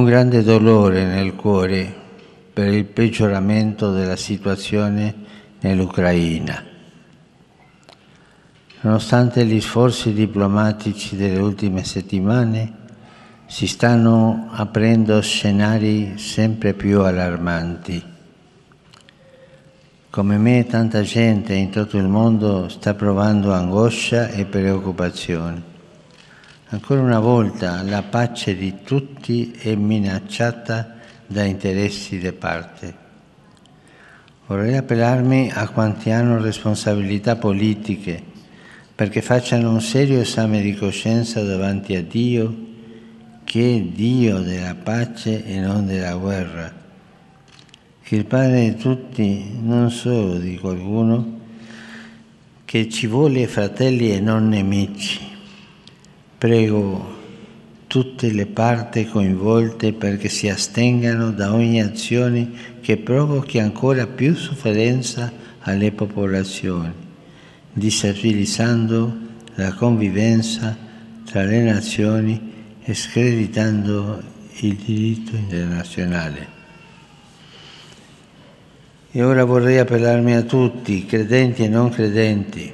con grande dolore nel cuore per il peggioramento della situazione nell'Ucraina. Nonostante gli sforzi diplomatici delle ultime settimane, si stanno aprendo scenari sempre più allarmanti. Come me tanta gente in tutto il mondo sta provando angoscia e preoccupazione. Ancora una volta la pace di tutti è minacciata da interessi di parte. Vorrei appellarmi a quanti hanno responsabilità politiche perché facciano un serio esame di coscienza davanti a Dio, che è Dio della pace e non della guerra, che il Padre di tutti, non solo di qualcuno, che ci vuole fratelli e non nemici. Prego tutte le parti coinvolte perché si astengano da ogni azione che provochi ancora più sofferenza alle popolazioni, disabilizzando la convivenza tra le nazioni e screditando il diritto internazionale. E ora vorrei appellarmi a tutti, credenti e non credenti,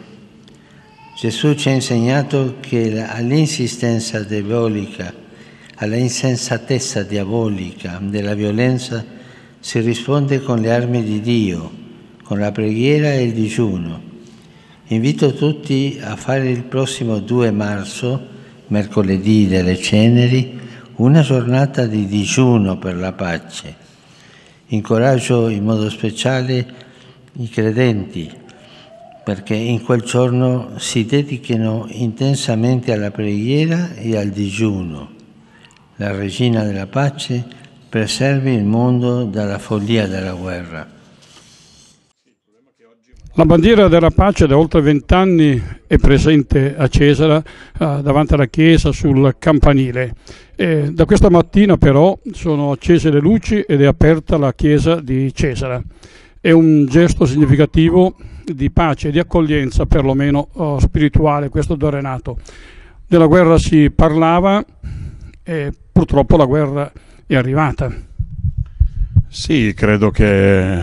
Gesù ci ha insegnato che all'insistenza diabolica, alla insensatezza diabolica della violenza si risponde con le armi di Dio, con la preghiera e il digiuno. Invito tutti a fare il prossimo 2 marzo, mercoledì delle ceneri, una giornata di digiuno per la pace. Incoraggio in modo speciale i credenti perché in quel giorno si dedichino intensamente alla preghiera e al digiuno. La Regina della Pace preservi il mondo dalla follia della guerra. La bandiera della pace da oltre vent'anni è presente a Cesara eh, davanti alla chiesa sul campanile. Eh, da questa mattina però sono accese le luci ed è aperta la chiesa di Cesara. È un gesto significativo di pace e di accoglienza, perlomeno oh, spirituale, questo Don Renato. Della guerra si parlava e purtroppo la guerra è arrivata. Sì, credo che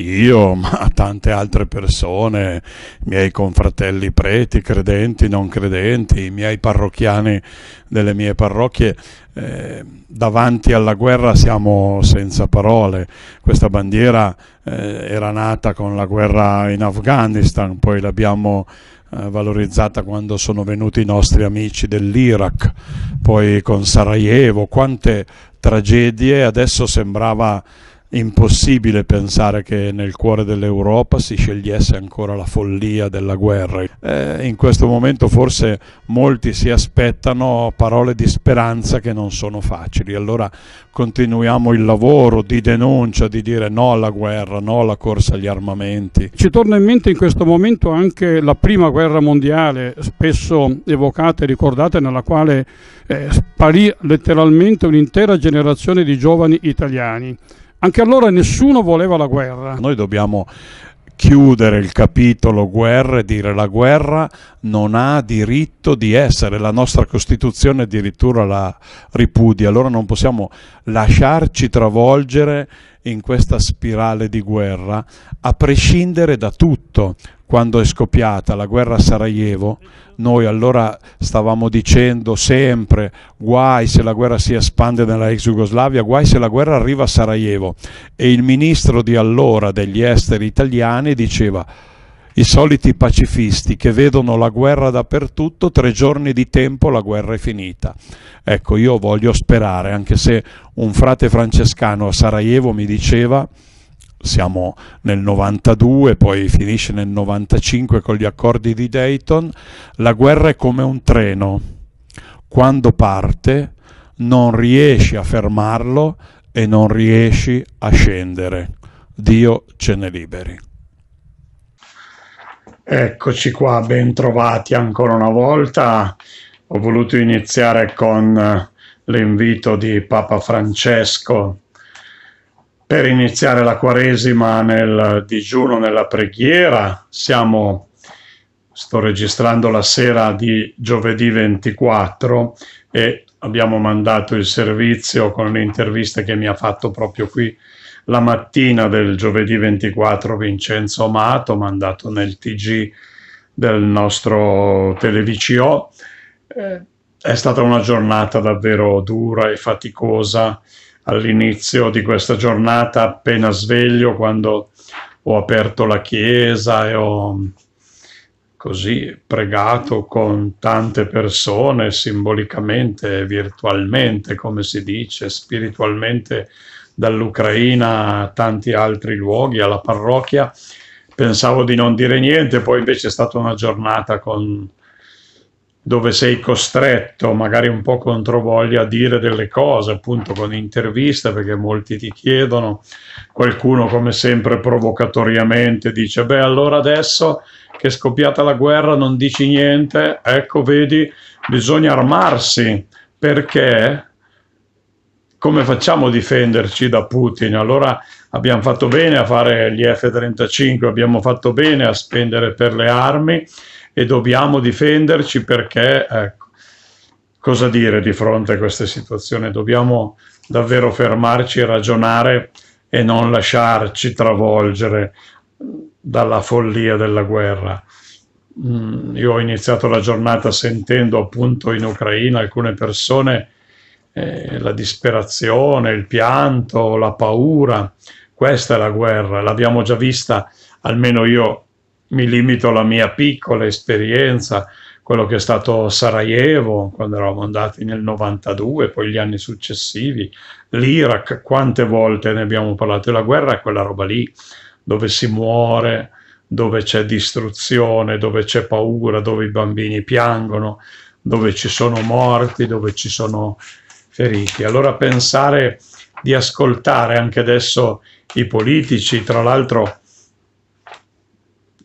io, ma tante altre persone, miei confratelli preti, credenti, non credenti, i miei parrocchiani delle mie parrocchie, eh, davanti alla guerra siamo senza parole. Questa bandiera eh, era nata con la guerra in Afghanistan, poi l'abbiamo eh, valorizzata quando sono venuti i nostri amici dell'Iraq, poi con Sarajevo, quante tragedie, adesso sembrava impossibile pensare che nel cuore dell'Europa si scegliesse ancora la follia della guerra. Eh, in questo momento forse molti si aspettano parole di speranza che non sono facili, allora continuiamo il lavoro di denuncia, di dire no alla guerra, no alla corsa agli armamenti. Ci torna in mente in questo momento anche la prima guerra mondiale, spesso evocata e ricordata, nella quale eh, sparì letteralmente un'intera generazione di giovani italiani. Anche allora nessuno voleva la guerra. Noi dobbiamo chiudere il capitolo guerra e dire la guerra non ha diritto di essere, la nostra Costituzione addirittura la ripudia, allora non possiamo lasciarci travolgere in questa spirale di guerra a prescindere da tutto, quando è scoppiata la guerra a Sarajevo, noi allora stavamo dicendo sempre guai se la guerra si espande nella ex Jugoslavia, guai se la guerra arriva a Sarajevo. E il ministro di allora degli esteri italiani diceva i soliti pacifisti che vedono la guerra dappertutto, tre giorni di tempo la guerra è finita. Ecco, io voglio sperare, anche se un frate francescano a Sarajevo mi diceva siamo nel 92, poi finisce nel 95 con gli accordi di Dayton, la guerra è come un treno, quando parte non riesci a fermarlo e non riesci a scendere. Dio ce ne liberi. Eccoci qua, ben trovati ancora una volta. Ho voluto iniziare con l'invito di Papa Francesco per iniziare la Quaresima nel digiuno, nella preghiera. Siamo, sto registrando la sera di giovedì 24 e abbiamo mandato il servizio con l'intervista che mi ha fatto proprio qui la mattina del giovedì 24 Vincenzo Amato, mandato nel TG del nostro Televicio. Eh, è stata una giornata davvero dura e faticosa all'inizio di questa giornata appena sveglio quando ho aperto la chiesa e ho mm, così pregato con tante persone simbolicamente, virtualmente, come si dice, spiritualmente dall'Ucraina a tanti altri luoghi, alla parrocchia. Pensavo di non dire niente, poi invece è stata una giornata con dove sei costretto, magari un po' controvoglia, a dire delle cose, appunto con interviste, perché molti ti chiedono, qualcuno come sempre provocatoriamente dice, beh allora adesso che è scoppiata la guerra non dici niente, ecco vedi, bisogna armarsi, perché come facciamo a difenderci da Putin? Allora abbiamo fatto bene a fare gli F-35, abbiamo fatto bene a spendere per le armi e dobbiamo difenderci perché, ecco, cosa dire di fronte a queste situazioni? Dobbiamo davvero fermarci e ragionare e non lasciarci travolgere dalla follia della guerra. Mm, io ho iniziato la giornata sentendo appunto in Ucraina alcune persone eh, la disperazione, il pianto, la paura. Questa è la guerra, l'abbiamo già vista, almeno io mi limito alla mia piccola esperienza, quello che è stato Sarajevo quando eravamo andati nel 92, poi gli anni successivi, l'Iraq, quante volte ne abbiamo parlato, la guerra è quella roba lì dove si muore, dove c'è distruzione, dove c'è paura, dove i bambini piangono, dove ci sono morti, dove ci sono feriti. Allora pensare di ascoltare anche adesso i politici, tra l'altro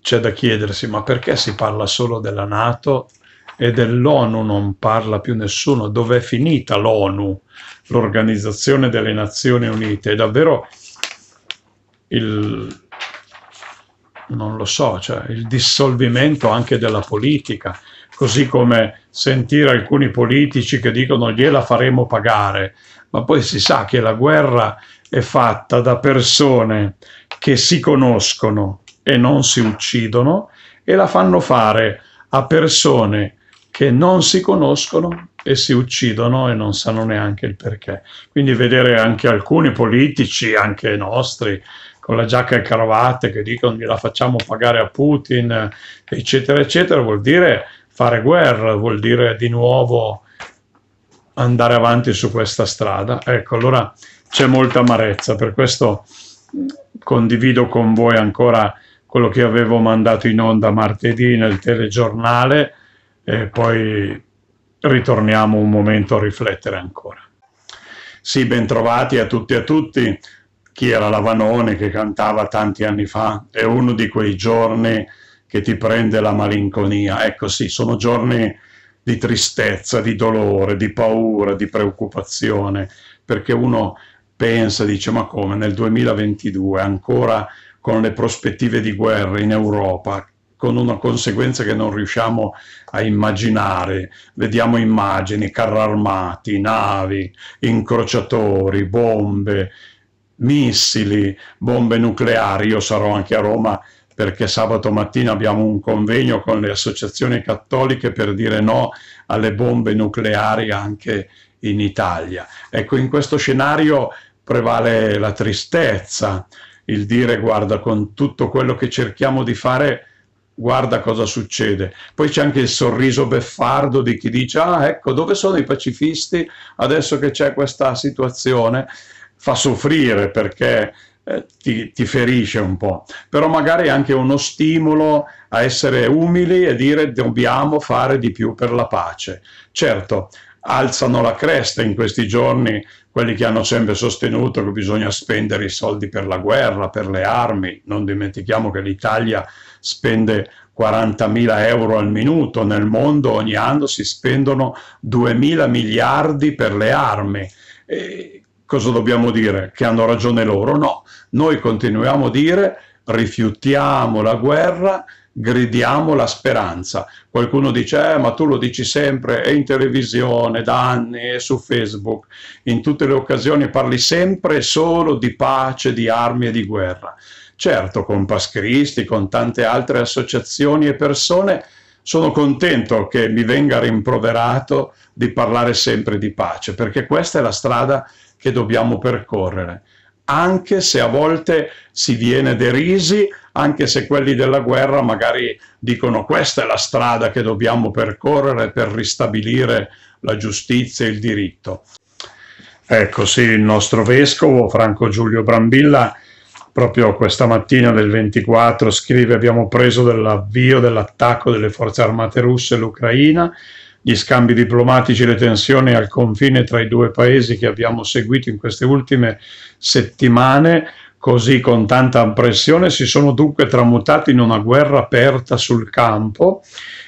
c'è da chiedersi ma perché si parla solo della Nato e dell'ONU non parla più nessuno? Dov'è finita l'ONU, l'Organizzazione delle Nazioni Unite? È davvero il, non lo so, cioè il dissolvimento anche della politica, così come sentire alcuni politici che dicono gliela faremo pagare, ma poi si sa che la guerra è fatta da persone che si conoscono, e non si uccidono e la fanno fare a persone che non si conoscono e si uccidono e non sanno neanche il perché. Quindi vedere anche alcuni politici, anche nostri, con la giacca e cravatte che dicono gliela facciamo pagare a Putin, eccetera, eccetera, vuol dire fare guerra, vuol dire di nuovo andare avanti su questa strada. Ecco, allora c'è molta amarezza, per questo condivido con voi ancora quello che avevo mandato in onda martedì nel telegiornale e poi ritorniamo un momento a riflettere ancora. Sì, bentrovati a tutti e a tutti. Chi era Lavanone che cantava tanti anni fa? È uno di quei giorni che ti prende la malinconia. Ecco sì, sono giorni di tristezza, di dolore, di paura, di preoccupazione, perché uno pensa, dice ma come nel 2022 ancora con le prospettive di guerra in Europa, con una conseguenza che non riusciamo a immaginare. Vediamo immagini, carri armati, navi, incrociatori, bombe, missili, bombe nucleari. Io sarò anche a Roma perché sabato mattina abbiamo un convegno con le associazioni cattoliche per dire no alle bombe nucleari anche in Italia. Ecco, in questo scenario prevale la tristezza, il dire guarda con tutto quello che cerchiamo di fare guarda cosa succede. Poi c'è anche il sorriso beffardo di chi dice ah ecco dove sono i pacifisti adesso che c'è questa situazione fa soffrire perché eh, ti, ti, ferisce un po', però magari è anche uno stimolo a essere umili e dire dobbiamo fare di più per la pace. Certo, alzano la cresta in questi giorni quelli che hanno sempre sostenuto che bisogna spendere i soldi per la guerra, per le armi. Non dimentichiamo che l'Italia spende 40.000 euro al minuto, nel mondo ogni anno si spendono 2.000 miliardi per le armi. E cosa dobbiamo dire? Che hanno ragione loro? No, noi continuiamo a dire rifiutiamo la guerra gridiamo la speranza. Qualcuno dice, eh, ma tu lo dici sempre, è in televisione da anni, è su Facebook, in tutte le occasioni parli sempre solo di pace, di armi e di guerra. Certo, con Pascristi, con tante altre associazioni e persone, sono contento che mi venga rimproverato di parlare sempre di pace, perché questa è la strada che dobbiamo percorrere, anche se a volte si viene derisi, anche se quelli della guerra magari dicono questa è la strada che dobbiamo percorrere per ristabilire la giustizia e il diritto. Ecco sì, il nostro vescovo Franco Giulio Brambilla proprio questa mattina del 24 scrive abbiamo preso dell'avvio dell'attacco delle forze armate russe all'Ucraina, gli scambi diplomatici e le tensioni al confine tra i due paesi che abbiamo seguito in queste ultime settimane Così con tanta pressione si sono dunque tramutati in una guerra aperta sul campo.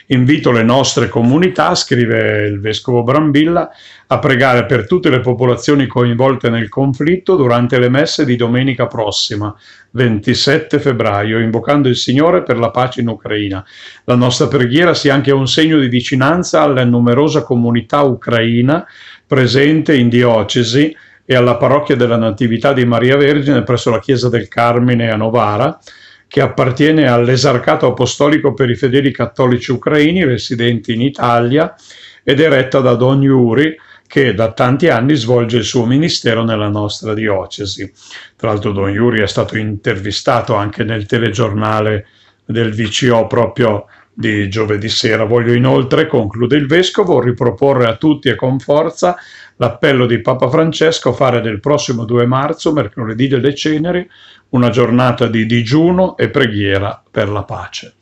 Invito le nostre comunità, scrive il vescovo Brambilla, a pregare per tutte le popolazioni coinvolte nel conflitto durante le messe di domenica prossima, 27 febbraio, invocando il Signore per la pace in Ucraina. La nostra preghiera sia anche un segno di vicinanza alla numerosa comunità ucraina presente in diocesi e alla parrocchia della Natività di Maria Vergine presso la chiesa del Carmine a Novara, che appartiene all'esarcato apostolico per i fedeli cattolici ucraini residenti in Italia ed è retta da Don Yuri, che da tanti anni svolge il suo ministero nella nostra diocesi. Tra l'altro Don Iuri è stato intervistato anche nel telegiornale del VCO proprio di giovedì sera. Voglio inoltre, conclude il Vescovo, riproporre a tutti e con forza l'appello di Papa Francesco a fare del prossimo 2 marzo, mercoledì delle ceneri, una giornata di digiuno e preghiera per la pace.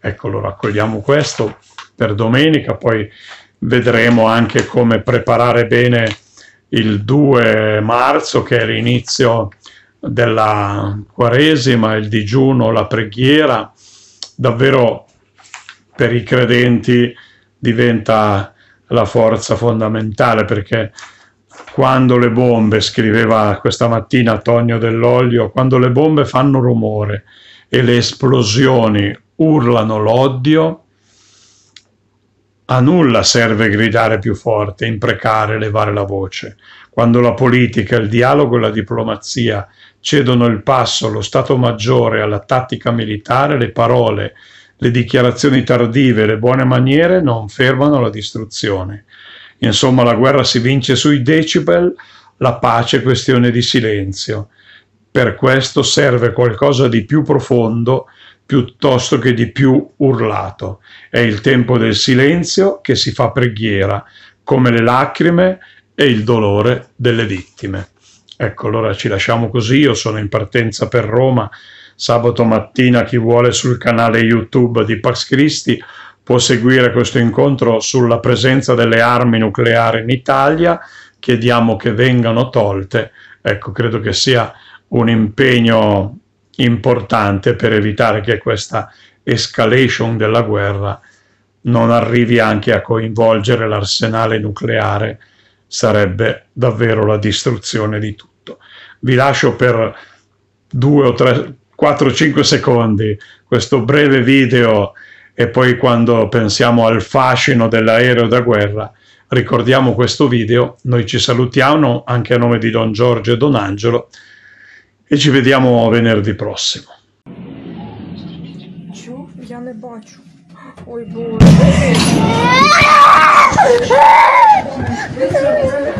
Ecco, lo raccogliamo questo per domenica, poi vedremo anche come preparare bene il 2 marzo, che è l'inizio della Quaresima, il digiuno, la preghiera, davvero per i credenti diventa la forza fondamentale perché quando le bombe, scriveva questa mattina Tonio dell'Olio, quando le bombe fanno rumore e le esplosioni urlano l'odio, a nulla serve gridare più forte, imprecare, levare la voce. Quando la politica, il dialogo e la diplomazia cedono il passo allo Stato Maggiore, alla tattica militare, le parole le dichiarazioni tardive e le buone maniere non fermano la distruzione. Insomma, la guerra si vince sui decibel, la pace è questione di silenzio. Per questo serve qualcosa di più profondo piuttosto che di più urlato. È il tempo del silenzio che si fa preghiera, come le lacrime e il dolore delle vittime. Ecco, allora ci lasciamo così, io sono in partenza per Roma sabato mattina chi vuole sul canale YouTube di Pax Christi può seguire questo incontro sulla presenza delle armi nucleari in Italia, chiediamo che vengano tolte. Ecco, credo che sia un impegno importante per evitare che questa escalation della guerra non arrivi anche a coinvolgere l'arsenale nucleare, sarebbe davvero la distruzione di tutto. Vi lascio per due o tre 4-5 secondi questo breve video e poi quando pensiamo al fascino dell'aereo da guerra ricordiamo questo video, noi ci salutiamo anche a nome di Don Giorgio e Don Angelo e ci vediamo venerdì prossimo. Ой, боже.